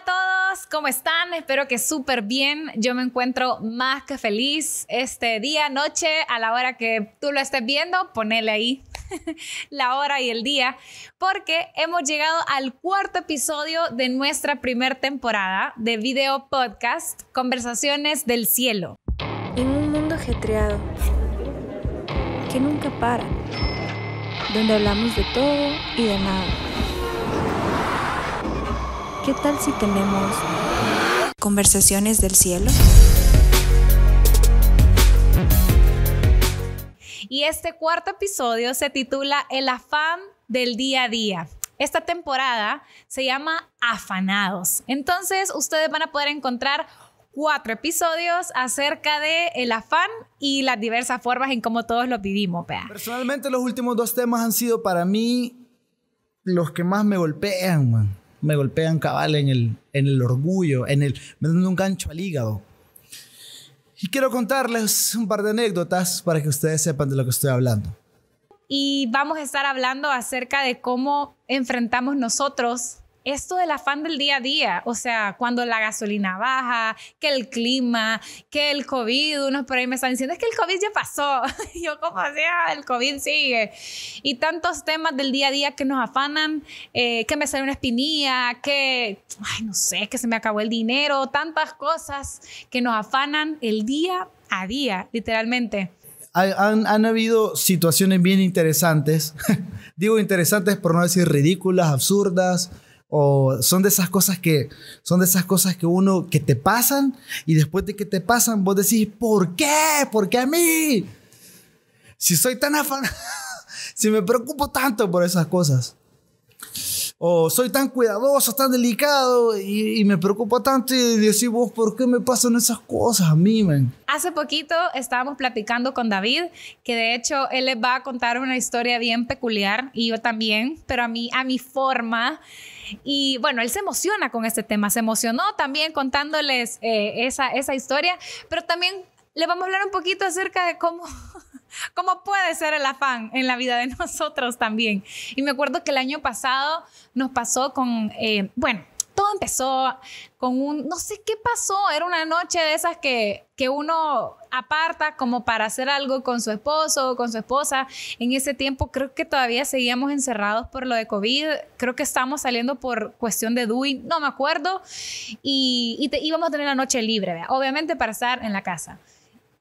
a todos, ¿cómo están? Espero que súper bien. Yo me encuentro más que feliz este día, noche, a la hora que tú lo estés viendo, ponele ahí la hora y el día, porque hemos llegado al cuarto episodio de nuestra primera temporada de video podcast Conversaciones del Cielo. En un mundo ajetreado que nunca para, donde hablamos de todo y de nada ¿Qué tal si tenemos conversaciones del cielo? Y este cuarto episodio se titula El afán del día a día. Esta temporada se llama Afanados. Entonces, ustedes van a poder encontrar cuatro episodios acerca de el afán y las diversas formas en cómo todos lo vivimos. Personalmente, los últimos dos temas han sido para mí los que más me golpean, man me golpean cabal en el, en el orgullo, en el, me dan un gancho al hígado. Y quiero contarles un par de anécdotas para que ustedes sepan de lo que estoy hablando. Y vamos a estar hablando acerca de cómo enfrentamos nosotros esto del afán del día a día, o sea, cuando la gasolina baja, que el clima, que el COVID, unos por ahí me están diciendo, es que el COVID ya pasó, yo como sea, ah, el COVID sigue, y tantos temas del día a día que nos afanan, eh, que me sale una espinilla, que, ay, no sé, que se me acabó el dinero, tantas cosas que nos afanan el día a día, literalmente. Han, han, habido situaciones bien interesantes. Digo interesantes por no decir ridículas, absurdas, o son de esas cosas que son de esas cosas que uno que te pasan y después de que te pasan vos decís, "¿Por qué? ¿Por qué a mí?" Si soy tan afán si me preocupo tanto por esas cosas o soy tan cuidadoso, tan delicado y, me preocupa tanto y decimos, vos, ¿por qué me pasan esas cosas a mí, man? Hace poquito estábamos platicando con David, que de hecho él les va a contar una historia bien peculiar y yo también, pero a mí, a mi forma. Y bueno, él se emociona con este tema, se emocionó también contándoles eh, esa, esa historia, pero también le vamos a hablar un poquito acerca de cómo ¿Cómo puede ser el afán en la vida de nosotros también? Y me acuerdo que el año pasado nos pasó con, eh, bueno, todo empezó con un, no sé qué pasó, era una noche de esas que, uno aparta como para hacer algo con su esposo o con su esposa. En ese tiempo creo que todavía seguíamos encerrados por lo de COVID, creo que estábamos saliendo por cuestión de DUI, no me acuerdo, y, te, íbamos a tener la noche libre, obviamente para estar en la casa.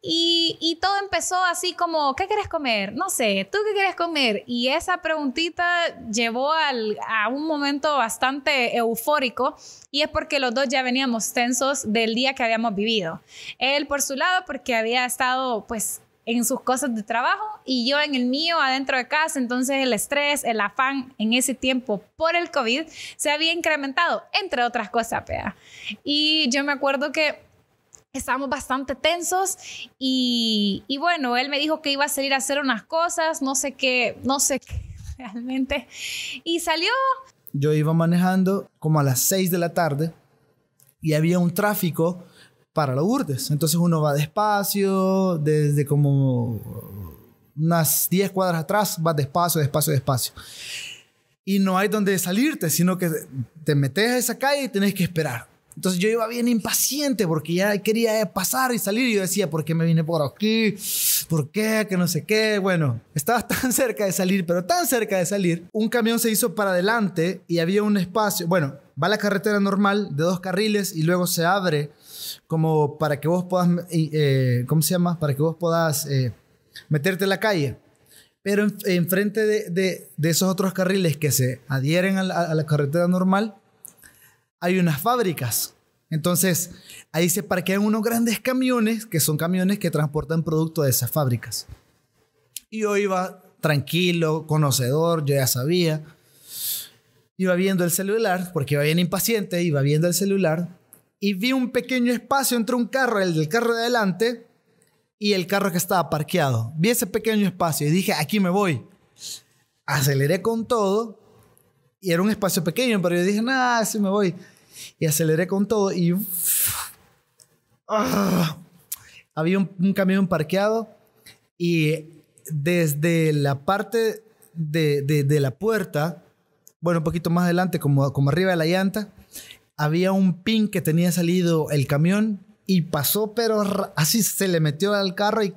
Y, todo empezó así como, ¿qué quieres comer? No sé, ¿tú qué quieres comer? Y esa preguntita llevó a un momento bastante eufórico y es porque los dos ya veníamos tensos del día que habíamos vivido. Él por su lado porque había estado pues en sus cosas de trabajo y yo en el mío adentro de casa. Entonces el estrés, el afán en ese tiempo por el COVID se había incrementado, entre otras cosas, Pea. Y yo me acuerdo que estábamos bastante tensos y, bueno, él me dijo que iba a salir a hacer unas cosas, no sé qué, no sé qué realmente. Y salió. Yo iba manejando como a las seis de la tarde y había un tráfico para la Urdes. Entonces uno va despacio, desde como unas diez cuadras atrás, va despacio, despacio, despacio. Y no hay donde salirte, sino que te metes a esa calle y tenés que esperar entonces yo iba bien impaciente porque ya quería pasar y salir y yo decía, ¿por qué me vine por aquí? ¿Por qué? Que no sé qué. Bueno, estaba tan cerca de salir, pero tan cerca de salir, un camión se hizo para adelante y había un espacio, bueno, va la carretera normal de dos carriles y luego se abre como para que vos puedas, eh, ¿cómo se llama? Para que vos puedas eh, meterte en la calle. Pero enfrente de, esos otros carriles que se adhieren a la carretera normal, hay unas fábricas. Entonces, ahí se parquean unos grandes camiones, que son camiones que transportan productos de esas fábricas. Y yo iba tranquilo, conocedor, yo ya sabía. Iba viendo el celular, porque iba bien impaciente, iba viendo el celular, y vi un pequeño espacio entre un carro, el del carro de adelante, y el carro que estaba parqueado. Vi ese pequeño espacio y dije, aquí me voy. Aceleré con todo y era un espacio pequeño, pero yo dije, nada, así me voy. Y aceleré con todo y... Ah, había un, camión parqueado y desde la parte de, de, la puerta, bueno, un poquito más adelante, como, como arriba de la llanta, había un pin que tenía salido el camión y pasó, pero así se le metió al carro y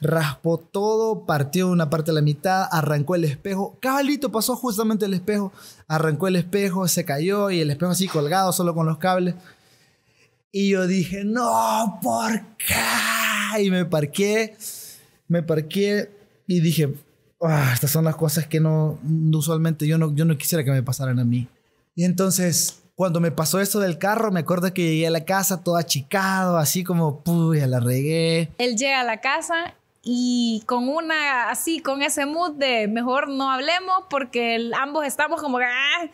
raspó todo, partió una parte a la mitad, arrancó el espejo. Cabalito pasó justamente el espejo, arrancó el espejo, se cayó y el espejo así colgado, solo con los cables. Y yo dije, no, ¿por qué? Y me parqué, me parqué y dije, ah, estas son las cosas que no, usualmente yo no, yo no quisiera que me pasaran a mí. Y entonces, cuando me pasó eso del carro, me acuerdo que llegué a la casa todo achicado, así como, a la regué. Él llega a la casa y con una así, con ese mood de mejor no hablemos porque ambos estamos como... ¡ah!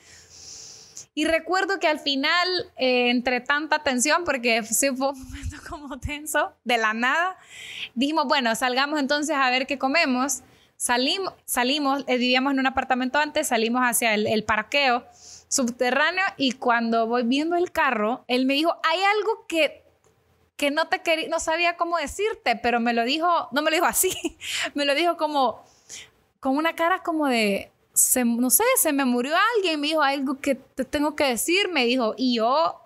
Y recuerdo que al final, eh, entre tanta tensión, porque sí fue un momento como tenso, de la nada, dijimos, bueno, salgamos entonces a ver qué comemos. salimos salimos, eh, vivíamos en un apartamento antes, salimos hacia el parqueo subterráneo y cuando voy viendo el carro, él me dijo, hay algo que que no te no sabía cómo decirte, pero me lo dijo, no me lo dijo así, me lo dijo como con una cara como de, no sé, se me murió alguien, me dijo algo que te tengo que decir, me dijo, y yo,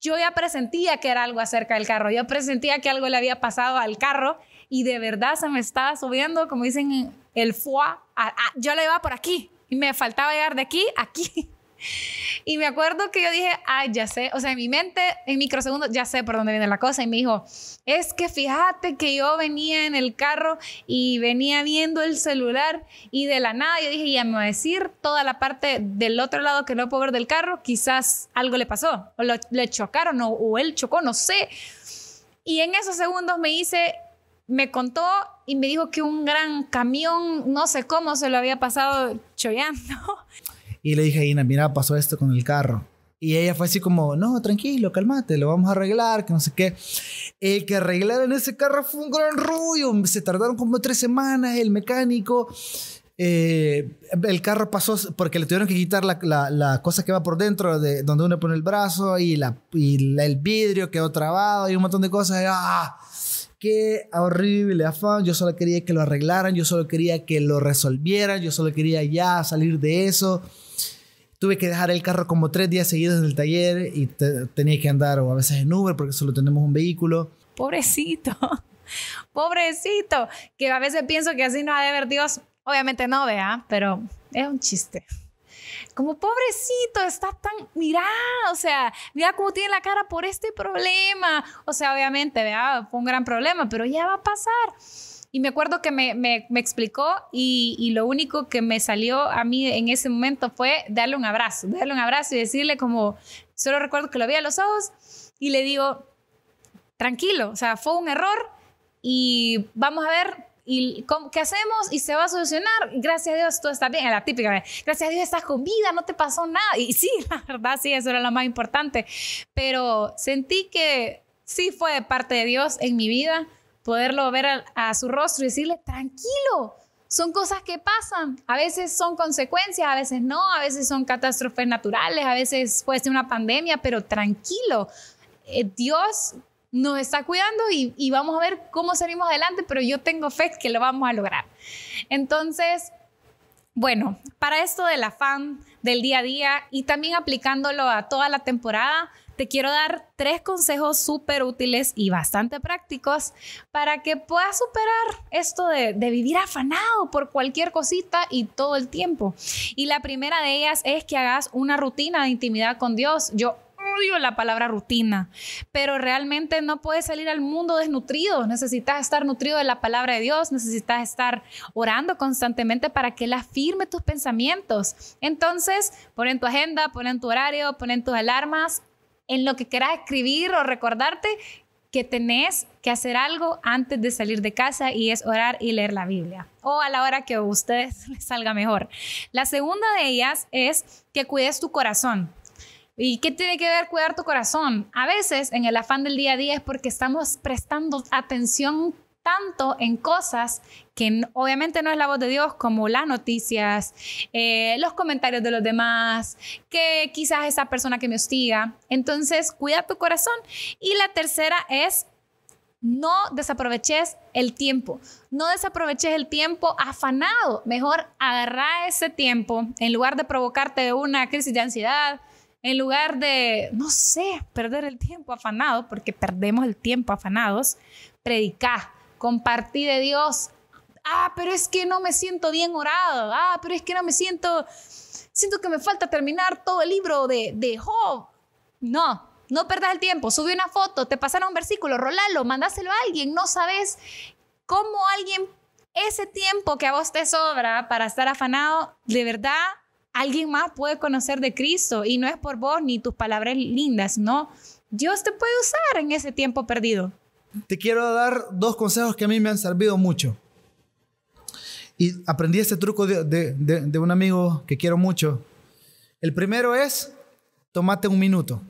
yo ya presentía que era algo acerca del carro, yo presentía que algo le había pasado al carro y de verdad se me estaba subiendo, como dicen, el foie, yo le iba por aquí y me faltaba llegar de aquí a aquí. Y me acuerdo que yo dije, ay, ya sé, o sea, en mi mente, en microsegundos, ya sé por dónde viene la cosa. Y me dijo, es que fíjate que yo venía en el carro y venía viendo el celular y de la nada yo dije, ya me va a decir toda la parte del otro lado que no puedo ver del carro, quizás algo le pasó, o le chocaron, o, él chocó, no sé. Y en esos segundos me hice me contó y me dijo que un gran camión, no sé cómo, se lo había pasado chollando. Y le dije a Ina, mira, pasó esto con el carro. Y ella fue así como, no, tranquilo, calmate, lo vamos a arreglar, que no sé qué. El que arreglaron ese carro fue un gran rollo. Se tardaron como tres semanas el mecánico. Eh, el carro pasó porque le tuvieron que quitar la, la, cosa que va por dentro, de donde uno pone el brazo y, la, y el vidrio quedó trabado y un montón de cosas. ¡Ah! Qué horrible afán. Yo solo quería que lo arreglaran, yo solo quería que lo resolvieran, yo solo quería ya salir de eso tuve que dejar el carro como tres días seguidos en el taller y tenía que andar o a veces en Uber porque solo tenemos un vehículo. Pobrecito, pobrecito, que a veces pienso que así no ha de ver Dios. Obviamente no, vea, pero es un chiste. Como pobrecito, está tan, mira, o sea, mira cómo tiene la cara por este problema. O sea, obviamente, vea, fue un gran problema, pero ya va a pasar. Y me acuerdo que me, me, me explicó y, y, lo único que me salió a mí en ese momento fue darle un abrazo, darle un abrazo y decirle como, solo recuerdo que lo vi a los ojos y le digo, tranquilo, o sea, fue un error y vamos a ver y qué hacemos y se va a solucionar. Gracias a Dios, todo está bien. La típica, gracias a Dios estás con vida, no te pasó nada. Y sí, la verdad, sí, eso era lo más importante. Pero sentí que sí fue de parte de Dios en mi vida poderlo ver a, su rostro y decirle, tranquilo, son cosas que pasan. A veces son consecuencias, a veces no, a veces son catástrofes naturales, a veces puede ser una pandemia, pero tranquilo. Eh, Dios nos está cuidando y, vamos a ver cómo salimos adelante, pero yo tengo fe que lo vamos a lograr. Entonces, bueno, para esto del afán del día a día y también aplicándolo a toda la temporada, te quiero dar tres consejos súper útiles y bastante prácticos para que puedas superar esto de, vivir afanado por cualquier cosita y todo el tiempo. Y la primera de ellas es que hagas una rutina de intimidad con Dios. Yo odio la palabra rutina, pero realmente no puedes salir al mundo desnutrido. Necesitas estar nutrido de la palabra de Dios, necesitas estar orando constantemente para que Él afirme tus pensamientos. Entonces, pon en tu agenda, pon en tu horario, pon en tus alarmas en lo que quieras escribir o recordarte que tenés que hacer algo antes de salir de casa y es orar y leer la Biblia o a la hora que a ustedes les salga mejor. La segunda de ellas es que cuides tu corazón. ¿Y qué tiene que ver cuidar tu corazón? A veces en el afán del día a día es porque estamos prestando atención tanto en cosas que obviamente no es la voz de Dios, como las noticias, eh, los comentarios de los demás, que quizás esa persona que me hostiga. Entonces, cuida tu corazón. Y la tercera es no desaproveches el tiempo. No desaproveches el tiempo afanado. Mejor agarra ese tiempo en lugar de provocarte una crisis de ansiedad, en lugar de, no sé, perder el tiempo afanado, porque perdemos el tiempo afanados. Predica, compartí de Dios. Ah, pero es que no me siento bien orado. Ah, pero es que no me siento, siento que me falta terminar todo el libro de, de Job. No, no perdas el tiempo. subí una foto, te pasaron un versículo, rolalo, mandáselo a alguien. No sabes cómo alguien, ese tiempo que a vos te sobra para estar afanado, de verdad alguien más puede conocer de Cristo y no es por vos ni tus palabras lindas, no. Dios te puede usar en ese tiempo perdido te quiero dar dos consejos que a mí me han servido mucho. Y aprendí este truco de, un amigo que quiero mucho. El primero es, tomate un minuto.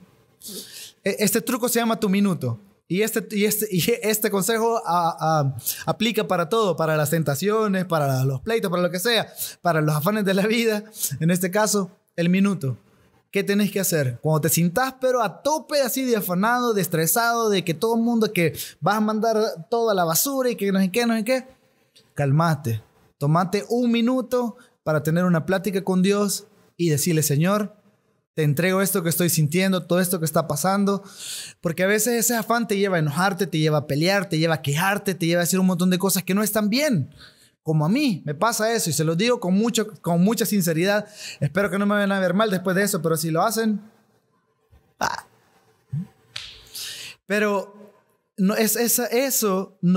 E, este truco se llama tu minuto. Y este, este, este consejo aplica para todo, para las tentaciones, para los pleitos, para lo que sea, para los afanes de la vida, en este caso, el minuto. ¿Qué tenés que hacer? Cuando te sintás, pero a tope, así de afanado, de estresado, de que todo el mundo que vas a mandar toda la basura y que no sé qué, no sé qué, calmate. Tomate un minuto para tener una plática con Dios y decirle, Señor, te entrego esto que estoy sintiendo, todo esto que está pasando, porque a veces ese afán te lleva a enojarte, te lleva a pelear, te lleva a quejarte, te lleva a decir un montón de cosas que no están bien como a mí me pasa eso y se lo digo con, mucho, con mucha sinceridad. Espero que no me vayan a ver mal después de eso, pero si lo hacen... Pero no, es, eso,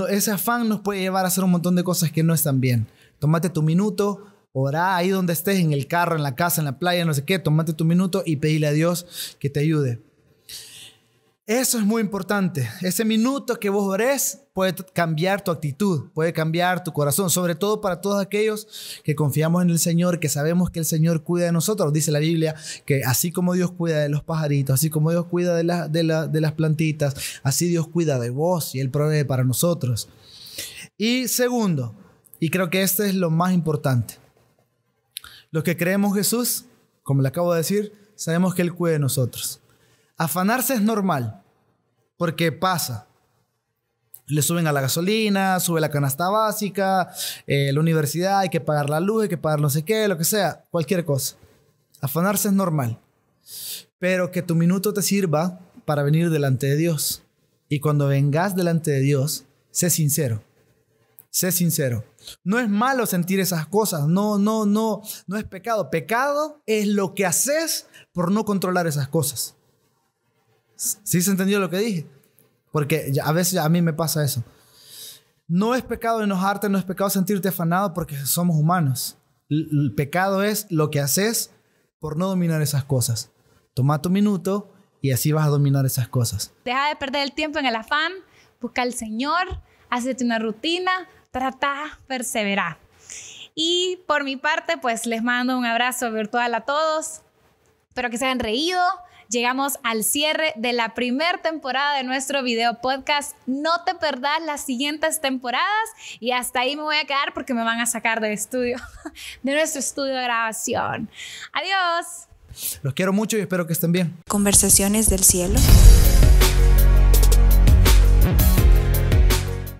ese afán nos puede llevar a hacer un montón de cosas que no están bien. Tómate tu minuto, orá ahí donde estés, en el carro, en la casa, en la playa, no sé qué, tómate tu minuto y pedile a Dios que te ayude. Eso es muy importante. Ese minuto que vos orés puede cambiar tu actitud, puede cambiar tu corazón, sobre todo para todos aquellos que confiamos en el Señor, que sabemos que el Señor cuida de nosotros. Dice la Biblia que así como Dios cuida de los pajaritos, así como Dios cuida de, de, las plantitas, así Dios cuida de vos y Él provee para nosotros. Y segundo, y creo que este es lo más importante, los que creemos Jesús, como le acabo de decir, sabemos que Él cuida de nosotros. Afanarse es normal, porque pasa. Le suben a la gasolina, sube la canasta básica, eh, la universidad, hay que pagar la luz, hay que pagar no sé qué, lo que sea, cualquier cosa. Afanarse es normal. Pero que tu minuto te sirva para venir delante de Dios. Y cuando vengas delante de Dios, sé sincero. Sé sincero. No es malo sentir esas cosas, no, no, no, no es pecado. Pecado es lo que haces por no controlar esas cosas. ¿Sí se entendió lo que dije? Porque a veces a mí me pasa eso. No es pecado enojarte, no es pecado sentirte afanado porque somos humanos. El pecado es lo que haces por no dominar esas cosas. Toma tu minuto y así vas a dominar esas cosas. Deja de perder el tiempo en el afán, busca al Señor, hazte una rutina, trata, persevera. Y por mi parte, pues les mando un abrazo virtual a todos. Espero que se hayan reído, llegamos al cierre de la primera temporada de nuestro video podcast. No te perdás las siguientes temporadas y hasta ahí me voy a quedar porque me van a sacar del estudio, de nuestro estudio de grabación. Adiós. Los quiero mucho y espero que estén bien. Conversaciones del cielo.